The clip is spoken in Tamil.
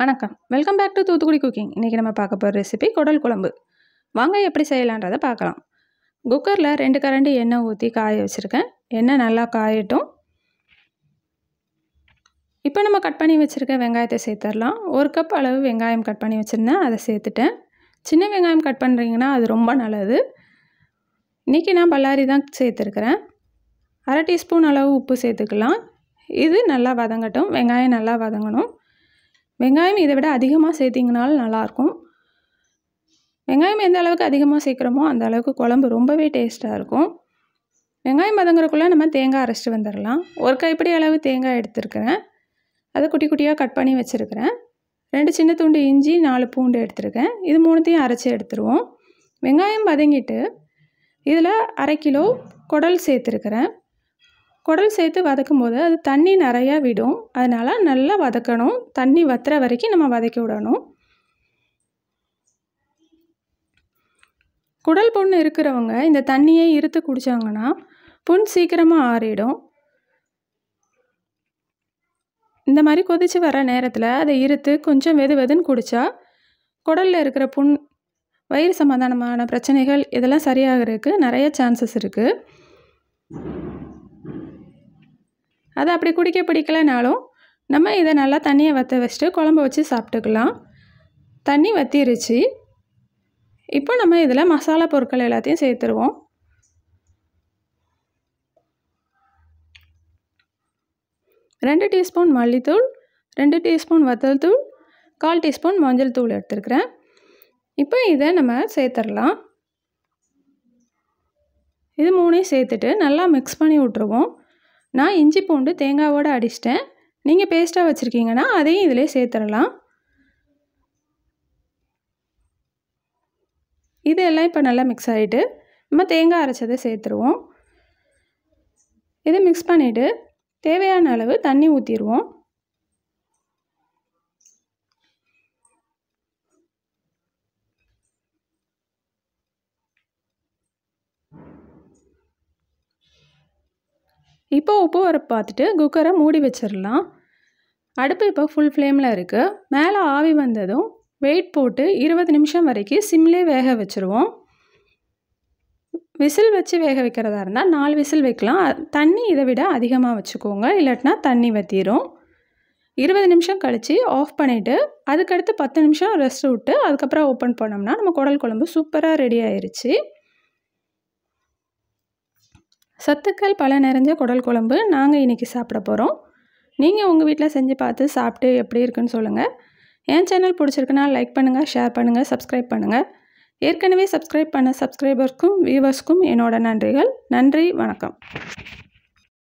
வணக்கம் welcome back to Thoothukudi cooking இன்றைக்கி நம்ம பார்க்க போகிற ரெசிபி குடல் குழம்பு வாங்க எப்படி செய்யலான்றதை பார்க்கலாம் குக்கரில் ரெண்டு கரண்டி எண்ணெய் ஊற்றி காய வச்சுருக்கேன் எண்ணெய் நல்லா காயட்டும் இப்போ நம்ம கட் பண்ணி வச்சுருக்க வெங்காயத்தை சேர்த்துடலாம் ஒரு கப் அளவு வெங்காயம் கட் பண்ணி வச்சுருந்தேன் அதை சேர்த்துட்டேன் சின்ன வெங்காயம் கட் பண்ணுறீங்கன்னா அது ரொம்ப நல்லது இன்றைக்கி நான் பல்லாரி தான் சேர்த்துருக்குறேன் அரை டீஸ்பூன் அளவு உப்பு சேர்த்துக்கலாம் இது நல்லா வதங்கட்டும் வெங்காயம் நல்லா வதங்கணும் வெங்காயம் இதை விட அதிகமாக சேர்த்திங்கனாலும் நல்லாயிருக்கும் வெங்காயம் எந்த அளவுக்கு அதிகமாக சேர்க்குறோமோ அந்த அளவுக்கு குழம்பு ரொம்பவே டேஸ்ட்டாக இருக்கும் வெங்காயம் பதங்குறக்குள்ளே நம்ம தேங்காய் அரைச்சிட்டு வந்துடலாம் ஒரு கைப்படி அளவு தேங்காய் எடுத்துருக்கிறேன் அதை குட்டி குட்டியாக கட் பண்ணி வச்சுருக்கிறேன் ரெண்டு சின்ன துண்டு இஞ்சி நாலு பூண்டு எடுத்துருக்கேன் இது மூணுத்தையும் அரைச்சி எடுத்துருவோம் வெங்காயம் பதங்கிட்டு இதில் அரை கிலோ குடல் சேர்த்துருக்கிறேன் குடல் சேர்த்து வதக்கும் போது அது தண்ணி நிறையா விடும் அதனால் நல்லா வதக்கணும் தண்ணி வத்துற வரைக்கும் நம்ம வதக்கி விடணும் குடல் புண் இருக்கிறவங்க இந்த தண்ணியை இருத்து குடித்தாங்கன்னா புண் சீக்கிரமாக ஆறிடும் இந்த மாதிரி கொதித்து வர நேரத்தில் அதை இருத்து கொஞ்சம் வெது வெதுன்னு குடித்தா குடலில் இருக்கிற புண் வயிறு சமாதானமான பிரச்சனைகள் இதெல்லாம் சரியாகிறதுக்கு நிறைய சான்சஸ் இருக்குது அதை அப்படி குடிக்க பிடிக்கலனாலும் நம்ம இதை நல்லா தண்ணியை வற்ற வச்சுட்டு குழம்பு வச்சு சாப்பிட்டுக்கலாம் தண்ணி வற்றிருச்சு இப்போ நம்ம இதில் மசாலா பொருட்கள் எல்லாத்தையும் சேர்த்துருவோம் ரெண்டு டீஸ்பூன் மல்லித்தூள் ரெண்டு டீஸ்பூன் வத்தல் தூள் கால் டீஸ்பூன் மஞ்சள் தூள் எடுத்துருக்குறேன் இப்போ இதை நம்ம சேர்த்துடலாம் இது மூணையும் சேர்த்துட்டு நல்லா மிக்ஸ் பண்ணி விட்ருவோம் நான் இஞ்சி பூண்டு தேங்காவோடு அடிச்சிட்டேன் நீங்கள் பேஸ்ட்டாக வச்சுருக்கீங்கன்னா அதையும் இதிலே சேர்த்துடலாம் இதெல்லாம் இப்போ நல்லா மிக்ஸ் ஆகிட்டு நம்ம தேங்காய் அரைச்சதை சேர்த்துருவோம் இதை மிக்ஸ் பண்ணிவிட்டு தேவையான அளவு தண்ணி ஊற்றிடுவோம் இப்போ உப்பு வர பார்த்துட்டு குக்கரை மூடி வச்சிடலாம் அடுப்பு இப்போ ஃபுல் ஃப்ளேமில் இருக்குது மேலே ஆவி வந்ததும் வெயிட் போட்டு இருபது நிமிஷம் வரைக்கும் சிம்லே வேக வச்சுருவோம் விசில் வச்சு வேக வைக்கிறதா இருந்தால் நாலு விசில் வைக்கலாம் தண்ணி இதை விட அதிகமாக வச்சுக்கோங்க இல்லாட்டினா தண்ணி வற்றிடும் இருபது நிமிஷம் கழித்து ஆஃப் பண்ணிவிட்டு அதுக்கடுத்து பத்து நிமிஷம் ரெஸ்ட் விட்டு அதுக்கப்புறம் ஓப்பன் பண்ணோம்னா நம்ம குடல் குழம்பு சூப்பராக ரெடி ஆயிடுச்சு சத்துக்கள் பல நிறைஞ்ச குடல் குழம்பு நாங்கள் இன்றைக்கி சாப்பிட போகிறோம் நீங்கள் உங்கள் வீட்டில் செஞ்சு பார்த்து சாப்பிட்டு எப்படி இருக்குன்னு சொல்லுங்கள் என் சேனல் பிடிச்சிருக்குன்னா லைக் பண்ணுங்கள் ஷேர் பண்ணுங்கள் சப்ஸ்கிரைப் பண்ணுங்கள் ஏற்கனவே சப்ஸ்கிரைப் பண்ண சப்ஸ்கிரைபர்ஸ்க்கும் வியூவர்ஸ்க்கும் என்னோட நன்றிகள் நன்றி வணக்கம்